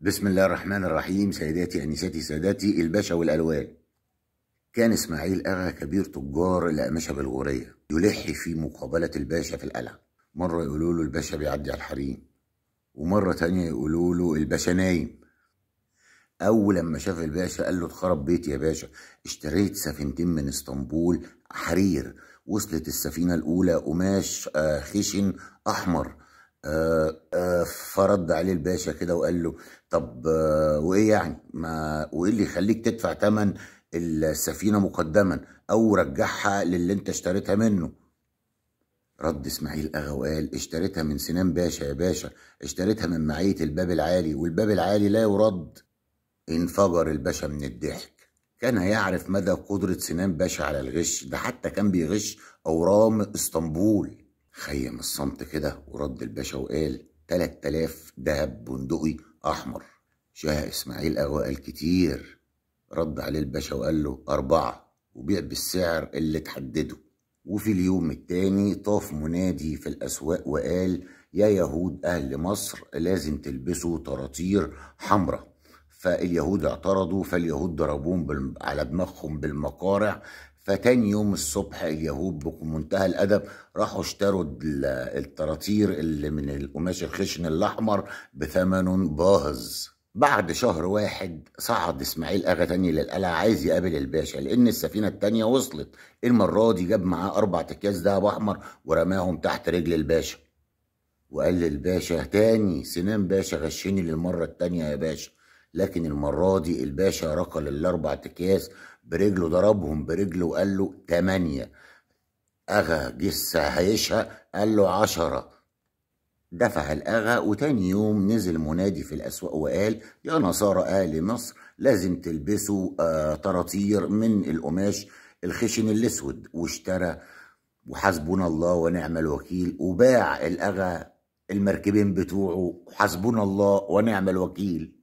بسم الله الرحمن الرحيم سيداتي أنساتي ساداتي الباشا والألوان كان إسماعيل أغا كبير تجار الأقمشة بالغورية يلح في مقابلة الباشا في القلعة مرة يقولوا له الباشا بيعدي على الحريم ومرة تانية يقولوا له الباشا نايم أول لما شاف الباشا قال له اتخرب بيتي يا باشا اشتريت سفينتين من اسطنبول حرير وصلت السفينة الأولى قماش آه، خشن أحمر آه، آه، فرد عليه الباشا كده وقال له طب آه، وايه يعني ما وايه اللي يخليك تدفع ثمن السفينه مقدما او رجعها للي انت اشتريتها منه رد اسماعيل اغا وقال اشتريتها من سنان باشا يا باشا اشتريتها من معيه الباب العالي والباب العالي لا يرد انفجر الباشا من الضحك كان يعرف مدى قدرة سنان باشا على الغش ده حتى كان بيغش أورام اسطنبول خيم الصمت كده ورد الباشا وقال تلات تلاف دهب بندقي أحمر شاه إسماعيل قال كتير رد عليه الباشا وقال له أربعة وبيع بالسعر اللي تحدده وفي اليوم التاني طاف منادي في الأسواق وقال يا يهود أهل مصر لازم تلبسوا طراطير حمراء فاليهود اعترضوا فاليهود ضربوهم على دماغهم بالمقارع فتاني يوم الصبح اليهود بمنتهى الادب راحوا اشتروا التراطير اللي من القماش الخشن الاحمر بثمن باهظ بعد شهر واحد صعد اسماعيل اغا تاني للقلعه عايز يقابل الباشا لان السفينه التانيه وصلت المره دي جاب معاه اربع اكياس دهب احمر ورماهم تحت رجل الباشا وقال للباشا تاني سنان باشا غشني للمره التانيه يا باشا لكن المرة دي الباشا ركل الأربع أكياس برجله ضربهم برجله وقال له تمانية أغا جسة هيشها قال له عشرة دفع الأغا وتاني يوم نزل منادي في الأسواق وقال يا نصارى أهل مصر لازم تلبسوا آه، طراطير من القماش الخشن الأسود واشترى وحسبنا الله ونعم الوكيل وباع الأغا المركبين بتوعه وحسبنا الله ونعم الوكيل